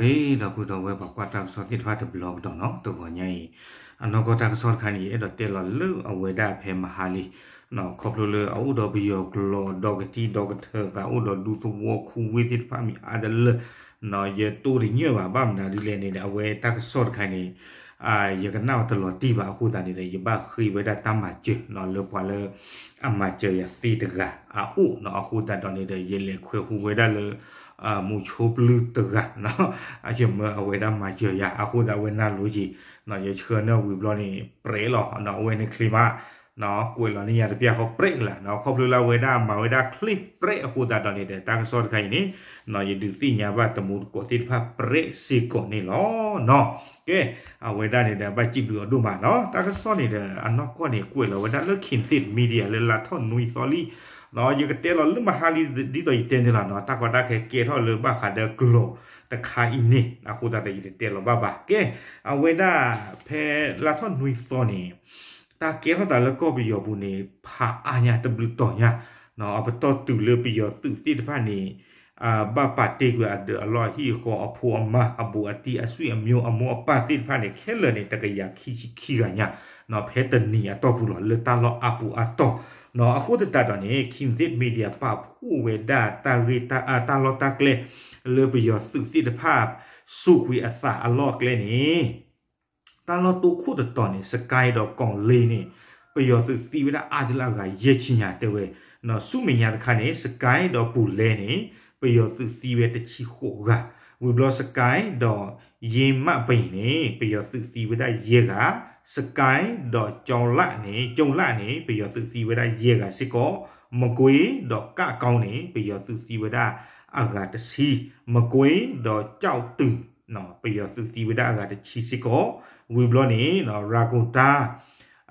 ကေတော့ကုတော့ဝဲပါကွာတာဆိုတိထွားတဘလော့တော့နော်တော့ညိုင်းအနောကတာဆောခန်ကြီးအဲ့တော့တဲလော်လူအဝေဒဖဲမဟာလီနော်ခေါပလူလူအူဒဘီယောဂလောဒေါဂတီဒေါဂထကအူဒဒူသဝခုဝေဒစ်ဖာမီအဒလနော်ယေတူရညေဘာဗမ်နာဒီလေနေတဲ့အဝေတာဆောခန်ကြီးအာယကနာတလောတီပါခုတန်နေလေယဘခိဝေဒတမချေနော်လောပွာလေအမချေယစီတကအူနော်အခုတန်တော်နေတဲ့ယေလေခွေဟူဝေဒလောมูโชปลือเตือนเนาะอาจจะเมื่อเอาไว้ได้มาเจอยาอาคูดเอาไว้น่ารู้จีเนาะอย่าเชื่อเนาะวิบลอนี่เปรหรอเนาะเวในคลิมาเนาะกวยลอนี่ยาตะเปียเขาเปรละเนาะเขาปลือเราไว้ได้มาไว้ได้คลิปเปรอาคูดาตอนนี้เดตังสอนใครนี่เนาะอย่าดื้อตีญาว่าตะมูกติดภาพเปรสิกนี่หรอเนาะကဲအဝေဒနေတယ်ဘာကြည့်ပြီးတော့တို့မှာနော်တက္ကသိုလ်နေတယ်အနောက်ကနေကိုယ်လောဝေဒလက်ခင်သစ်မီဒီယာလေလာထောနွီစော်လီနော်ယူကတဲလောလုမဟာလီဒီတော့ယတဲ့နေလာနော်တာကတာခဲကေထောလုဘခါဒဂလောတခါအင်းနေအခုတာတဲ့ယတဲ့လောဘဘာကဲအဝေဒဖဲလာထောနွိသောနေတာကေထောတာလကောပြီးရဘူးနေဖာအာညာတဘလူတော်ညာနော်အပတော်တူလုပြီးရသူတိတပတ်နေအာဘပတိကအလောဟီကိုအဖိုအမအဘူအတီအဆွေအမျိုးအမောအပတိဖာနေခဲလနေတကရခီခီကညာနော်ဖဲတနီအတော်ဘူးလောလတလောအပူအတော် no akhote tata ni kimde media pa phu we da ta re ta a ta lo ta kle le bi yo su ti de pa su kwi a sa a lo kle ni ta lo tu khu de ton ni sky do kong le ni bi yo su ti we da a de la ga ye chin ya de we no su mi nya de kha ni sky do pu le ni bi yo su ti we de chi ho ga we blo sky do ye ma pai ni bi yo su ti we da ye ga စကိုင်းဒေါ်ကြောင်လတ်နေကြုံလတ်နေပြီးတော့သူစီဝဒရဲကစစ်ကောမကွေးဒေါ်ကကောင်းနေပြီးတော့သူစီဝဒအာဂတစီမကွေးဒေါ်ကြောက်တူနော်ပြီးတော့သူစီဝဒအာဂတချီစစ်ကောဝီဘလော့နေနော်ရာဂိုတာ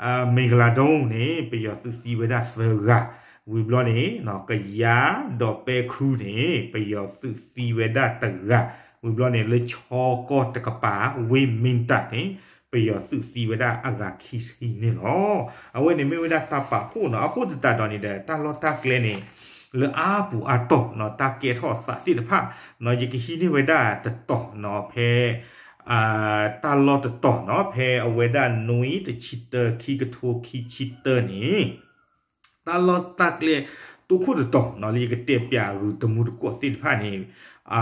အာမင်္ဂလာဒုံနေပြီးတော့သူစီဝဒဆယ်ဂါဝီဘလော့နေနော်ကရာဒေါ်ပဲခူးနေပြီးတော့သူစီဝဒတကဝီဘလော့နေလေချောကောတကပါဝေမင်တတ်နေပယောသုစီဝဒအဂါခိစီနေလောအဝဲနေမေဝဒတပခုနော်အခုတတတော်နေတဲ့တလောတကလဲနေလအာပူအတော့နော်တကေထောသတိတဖနော်ယကဟိနေဝဒတတော့နော်ဖဲအာတလောတတော့နော်ဖဲအဝဲဒနွီတချီတခိကထိုခိချီတနေတလောတကလဲตุคุตตอนอลีกเตปยารูตมุตกวติดผ่านนี่အာ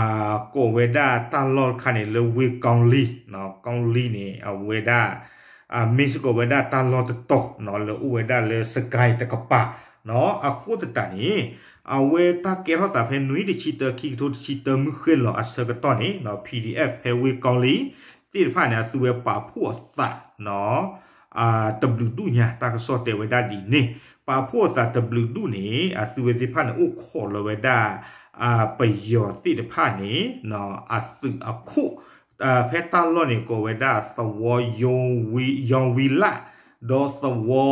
ကိုဝေဒာတန်လောခနေလဝေကောင်လီနော်ကောင်လီနေအဝေဒာအာမစ်ကိုဝေဒာတန်လောတတော့နော်လဝေဒာလေစကိုင်းတကပါနော်အခုတတန်နီအဝေတာကေရတာဖဲနွီတချီတခိထုတချီတမခဲလောအစကတော်နီနော် PDF ဖဲဝေကောင်လီတိဖာနေသူဝေပါဖို့သတ်နော်အာ W တူညာတာကစောတေဝေဒာဒီနေပါဖို့သတ် W တူနေအသူဝေတိဖာနေဥခေါ်လောဝေဒာอาปยอติดผ่านนี้เนาะอาสึกอาคุอ่าเพตาลอนี่ก็เวดา สวอยงวิยองวิละดอสวอ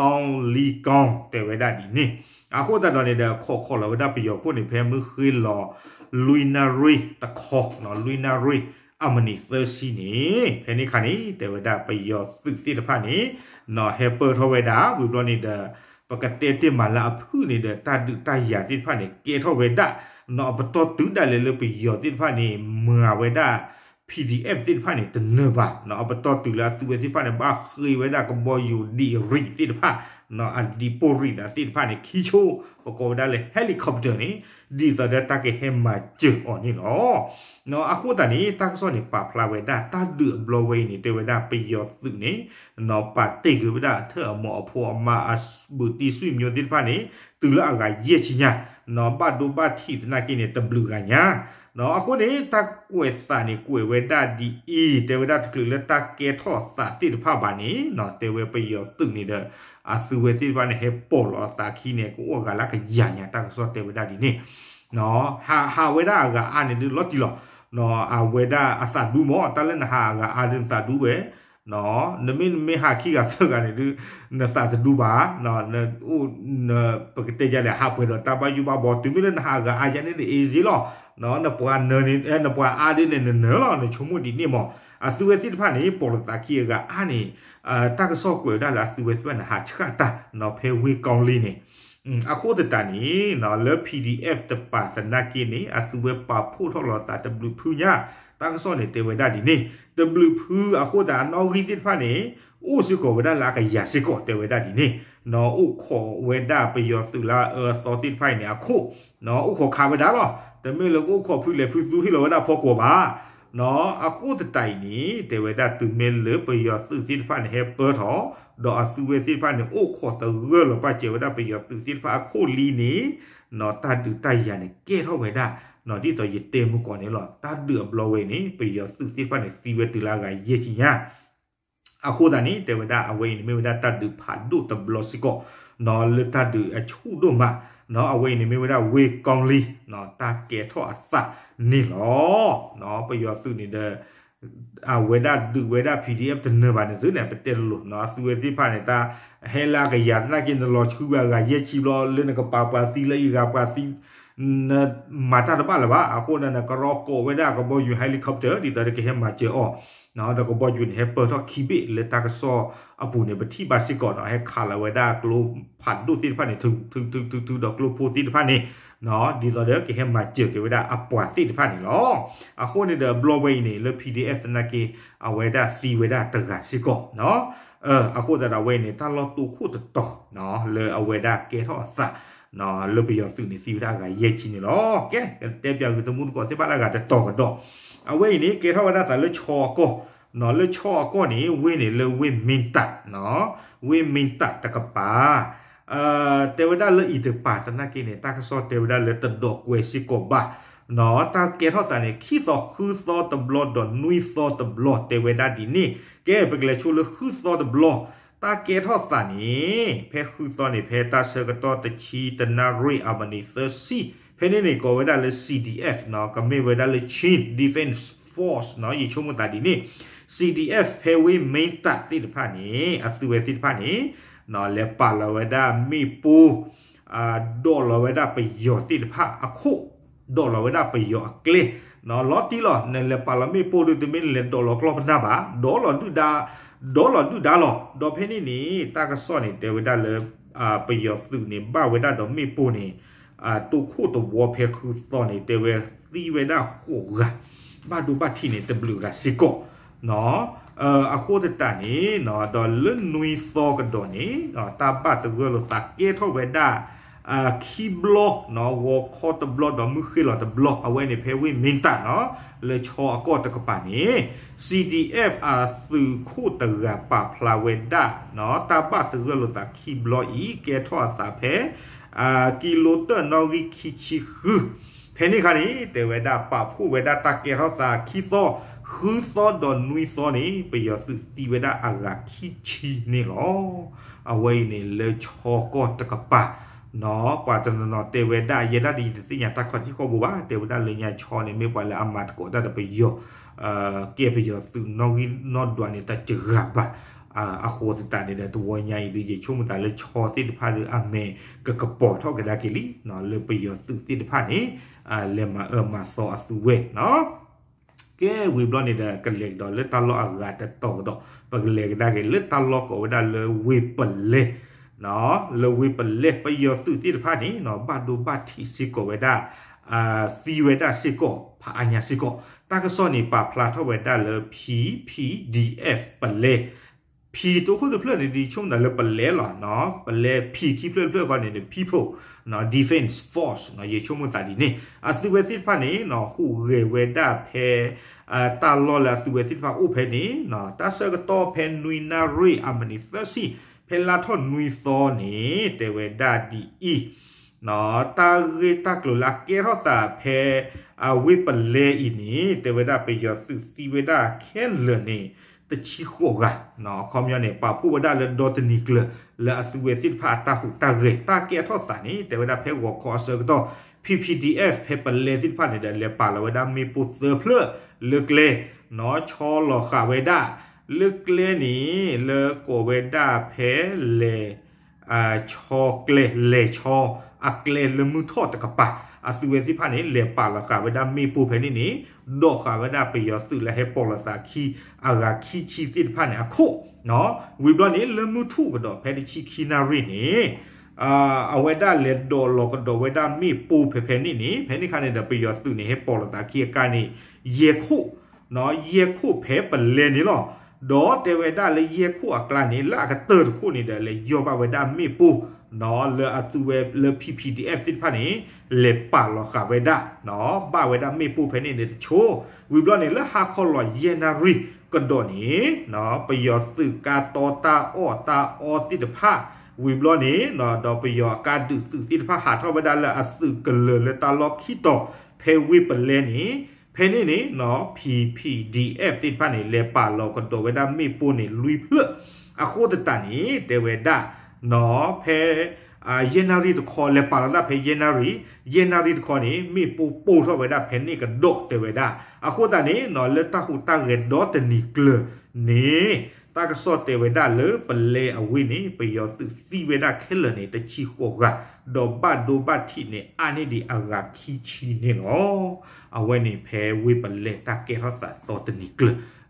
ตองลีกองแต่เวดาดีนี่อาคุแต่ตอนนี้เดาขอขอเราเวดาปยอคุนี่เพมือคืนรอลุยนารีตะคอกเนาะลุยนารีအမနီသစီနေဖဲနေခါနေတေဝဒပယောသုတိတဖာနေနော်ဟေပထောဝေဒာဝီဘလနီဒါปกติเตมาลาพูนี่เดตาดุตายาติพันเนี่ยเกทอเวดะนอปตอตุดาเลเลปิยอติพันเนี่ยเมื่อเวดะ PDF ติพันเนี่ยตเนบะนอปตอตุลาตุเวติพันเนี่ยบ้าเคยเวดะก็บอยู่ดีริติพันนออันดีโปริดาติพันเนี่ยคิโชปกอบดาเลเฮลิคอปเตอร์นี่ဒီဇာဒတာကေဟေမာချေအော်နီလောနော်အခုတန်နီတက်စောနီပါဖလာဝေဒာတာဒူဘလဝေနီတေဝဒပီယောသုနီနော်ပါတေကေဝဒထအမောအဖောအမအဘူတီဆွေမျိုးတိဖာနီတူလာအကရဲ့ချညာနော်ဘတ်ဒူဘတ်ထီတနာကိနေတဘလူကညာနော်အခုနေတကွယ်စာနေကွယ်ဝဲတာဒီအီတေဝဒတ်ကလူလတကဲထောစာတိတဖပါနေနော်တေဝပယောသူနေတဲ့အဆူဝဲတိပါနေဟေပေါ်လောတာခီနေကိုကလာကညာညာတကစောတေဝဒတ်ဒီနေနော်ဟာဟာဝဲတာကအာနေလော့တီလောနော်အဝဲတာအစဒူမောတလန်ဟာကအာဒင်တာဒူပဲနော်နမင်မေဟာခီကဆိုကနေဒီနသတဒူပါနော်ဟိုပကတေကြလေဟာပွဲတော့တပါယူပါဘောတူမီလန်ဟာကအာဂျန်နေဒီအီဇီလောနော်နပွားနနေအဲနပွားအားဒီနေနော်လောနေချုံမှုဒီနေမောအသူဝဲတိဖာနေပေါ်တာကီကအာနေအတကဆော့ကွေဒါလာသူဝဲသွန်ဟာချကတာနော်ဖဲဝေကောင်းလေးနေအခုတတနီနော်လေ PDF တပါသနာကီနေအသူဝဲပါဖို့ထော်လာတာ W ဖူညာတကဆော့နေတေဝဲဒါဒီနေ W ဖူအခုတာနော်ဂီတိဖာနေဥစုကောဝဒလာကရစီကောတေဝဒဒီနေနော်ဥခောဝဒပယောသူလာအသောတိဖိုင်နေအခုနော်ဥခောခါဝဒလောတမေလကိုခေါ်ဖူးလေဖူးသူဟိလဝဒဖောကောပါနော်အခုတတိုင်နီတေဝဒတူမဲလေပယောသူစိဖန်ဟေပတ်တော်ဒေါ်အသူဝေစိဖန်အိုခေါ်တော်ရလပကျေဝဒပယောသူစိဖန်အခုလီနီနော်တတူတိုင်ရနေကဲထောဝေဒနော်ဒီတော့ရတေမှုကောနေလောတတူဘလဝေနီပယောသူစိဖန်စီဝေတူလာကရေချင်ညာအခုတနီတေဝဒအဝေနီမေဝဒတတူဖာဒုတဘလစီကောနော်လတတူအချူတို့မှာနော်အဝေနေမေဝဒဝေကောင်းလီနော်တာကေထောအဖနီလောနော်ပယောတုနေတဲ့အဝေဒဒုဝေဒ PDF တနဘာနေစုနေပတက်လို့နော်သူဝေသိဖာနေတာဟဲလာကရနာကင်းလောချူကကရဲ့ချီလောလင်းကပါပါစီလေးကပါစီနမာတာတပါလပါအခုနကရောကိုဝေဒကဘောယူဟယ်လီကော်ပတာဒီတရကဟဲမာချေအောနော်တော့ဘောယူနေပေါ်တော့ခိဘိလေတာကဆောအပူနေပတိပါစစ်ကောတော့ဟဲခါလာဝဒါကလိုဖတ်ဒုတိဖတ်နေသူသူသူသူသူတော့ကလိုပိုတိဖတ်နေနော်ဒီတော့ကဟဲမချေကဝဒါအပွားတိဖတ်နေလောအခုနေတော့ blog way နေလေ PDF နာကေအဝဒါစီဝဒါတကစစ်ကောနော်เออအခုတရဝဲနေတာလောတူခုတတော်နော်လေအဝဒါကေထောအစနော်လေပြောသူနေစီဝဒါကရဲ့ချင်းနေလောကဲတဲပြောင်တမှုကောတေပါလာကတတော်ကတော့အဝေးနေကေထောဝဒသလချောကောနော်လချောကောနေဝင်းနေလဝင်းမင်တနော်ဝင်းမင်တတကပါအာတေဝဒလဤတပါတနာကိနေတာကစောတေဝဒလတဒကွေစီကောဘာနော်တာကေထောတန်ခီသောခူသောတဘလော့ဒနွီသောတဘလော့တေဝဒဒီနေကဲပကလေချူလခူသောတဘလော့တာကေထောတန်နေဖဲခူသောနေဖဲတာဆကတောတချီတနာရိအမနီသစီဖေနေနေကောဝဲတာလေ CDF နော်ကမေဝဲတာလေ Chin Defense Force နော်ရေချုံမတာဒီနေ CDF ဖေဝေး main တတိတဖာနေအသူဝဲတိတဖာနေနော်လေပါလဝဲတာမိပူအာဒေါ်လဝဲတာပယောတိတဖာအခုဒေါ်လဝဲတာပယောအကလေနော်လော်တီလော်နဲလေပါလမိပူဒုတမင်းလေဒေါ်လကလောပနာပါဒေါ်လဒုဒါဒေါ်လဒုဒါလောဒေါ်ဖေနေနေတာကစော့နေတေဝဲတာလေအာပယောသူနေဘဝဲတာဒေါ်မိပူနေ啊，都苦都我拍苦到你这位地位那火啊，把都把天呢都不留了，是个，喏，呃，啊，或者打你，喏，到人内骚个到你，喏，大把这个了，大街头外打。啊，keyblock เนาะ wall code block ดอมือคือเราตะ block เอาไว้ในเพวิมินตาเนาะเลยชอก็ตะกปานี้ CDF อ่าสื่อคู่ตะกะปาพลาเวดาเนาะตาบะตะกะโลตา keyblock อีแกทอดสาเพအာကီလိုတနော်ဂီခီချီဟူဖဲနေခါနေတေဝဒပဖူဝဒတကေရောသာခီသောဟူသောဒွန်နွီသောနေပယောစုတီဝဒအလာခီချီနေလောအဝိနေလေချောကောတကပါနော်ကွာတနနော်တေဝဒယေဒဒီသိညာတခတ်ကြီးကိုဘာတေဝဒလေညာချောနေမေပွာလာအမတ်ကိုတတပယောအာကေပယောသူနော်ဂီနော်ဒွန်နေတာချရာပါ a kho ti ta ni da tu wa nyai di je chu mu ta le cho ti ti pha de a me ka ka po tho ka da ki li no le pi yo tu ti ti pha ni a le ma e ma so a su we no ke we blo ni da ka le do le ta lo a ga ta to do pa le da ke le ta lo ko da le we pa le no le we pa le pi yo tu ti ti pha ni no ba do ba ti si ko we da အာသီဝေတာစေကောဖာအညာစေကောတာကစောနေပါဖလာထဝေတာလေ P P D F ပလေผีตัวคนตัวเพื่อนดีช่วงนั้นเลยเปล่ล่ะเนาะเปล่ผีคีเพื่อนเพื่อนวันนี้เนี่ย people เนาะ defense force เนาะเยช่วงมันตาดีเนี่ยอ่ะสิเวสิพันนี่เนาะคู่เรเวด้าเพอ่าตาลอละสิเวสิพันอุเพนี่เนาะตาเซก็ต่อเพนนุยนารีอามันิเซซีเพลาทอนนุยซอนี่เตเวด้าดีอีเนาะตาเรตากลุลักเกอตาเพอ่าวิปเลอีนี่เตเวด้าไปยอสุสิเวด้าแค่เลนี่ตชิโกะเนาะคอมยอนเนี่ยป่าผู้บ่ได้เลยโดตนิกเลและอสุเวสิพาตาหุตาเกตาเกียทอดสานี้แต่เวลาเพวคอเซอร์ก็ตอ PPDF เพเปเลสิพาเนี่ยเลียป่าละเวลามีปุเซอร์เพลเลือกเลเนาะชอหลอขาเวด้าลึกเลนี้เลโกเวด้าเพเลอ่าชอเกเลเลชออักเลเลมือทอดตะกบปะอาสุเวสิพันนี่เลปาละกาเวดามีปูเพนี่นี่ดอกกาเวดาไปยอสุและให้ปอละสาคีอาราคีชีสิพันนี่อะโคเนาะวิบลอนี่เลมูทูกระดอกเพดิชีคีนารีนี่အာအဝဲဒါလက်ဒေါ်လောကဒေါ်ဝဲဒါမီပူဖေဖေနီနီဖေနီခါနေဒပီယောသူနေဟေပေါ်လာတာကီကာနီယေခုနော်ယေခုဖေပလဲနီလောဒေါ်တေဝဲဒါလေယေခုအကလာနီလာကတေခုနေတယ်လေယောဘဝဲဒါမီပူเนาะเลออัตูเวเลอพีพีดีเอฟติดพันนี้เล็บปาหลอกาเวดาเนาะบ้าเวดาไม่ปูแผ่นี้เดโชวิบลอนี่เลอฮาคอลอยเยนารีกันโดนี้เนาะไปยอสื่อการตอตาออตาออติดผ้าวิบลอนี้เนาะ ดอไปยอการดื่มสื่อติด้าหาเท่าเวดาเลออาสื่อกันเลยเลตาลอกขี้ตอเพวิปเลนี้เพนี่นี่ เนาะ PPDF ติดพันนี่เลปาเรากกันโดเวดาไม่ปูนี่ลุยเพลออะโคตตานี้เดเวดาနော်ဖဲအာယေနာရီတခေါ်လေပါလာနာဖဲယေနာရီယေနာရီတခေါ်နေမိပူပို့ထောဝဲတာဖဲနေကဒေါ့တဲဝဲတာအခုတန်နေနော်လက်တဟူတာရဒေါ့တနီကလနေတာကစော့တဲဝဲတာလေပလေအဝိနေပယောသူတိဝဲတာခဲလနေတချီခေါ်ကဒေါ်ဘတ်ဒိုဘတ်တီနေအာနေဒီအာဂါခီချီနေနော်အဝဲနေဖဲဝေပလေတာကေဟတ်တာတော်တနီကလ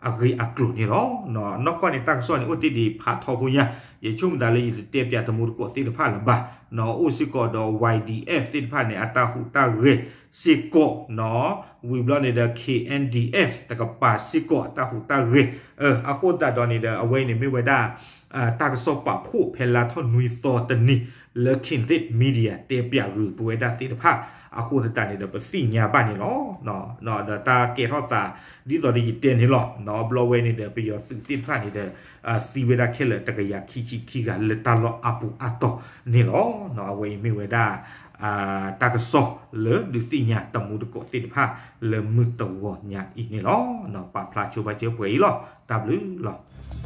အဂိအကလုနေရောနော်နော်ကွနိတက်ဆောနိဥတိဒီဖာထောခုညာယေချုံဒါလေးတေပြတမှုကိုတိတဖာလဘာနော်ဥစီကောတော့ YDF တိတဖာနေအတာဟုတာရေစီကောနော်ဝီဘလနေတဲ့ KNDF တကပါစီကောတာဟုတာရေအခုတာတော့နေတဲ့အဝေးနေမိဝဒါအာတက်ဆောပဖို့ဖဲလာထောနွီသောတနီလခင်သစ်မီဒီယာတေပြရူပွေဒါတိတဖာအခုတတနေတော့ပစီညာပါနေလောနော် နော်တာကေဟောတာဒီတော်ဒီတင်နေလောနော်ဘလော့ဝဲနေတယ်ပြီးတော့တိဖတ်နေတယ်အစီဝေဒခဲလက်တကရခီချီခီကလက်တလောအပူအတော့နေလောနော်ဝေမိဝေဒါအာတကဆောလေဒီတိညာတမှုတကိုတိဖာလေမှုတော်ညာဤနေလောနော်ပါဖလာချိုပါချိုပွေလော w လော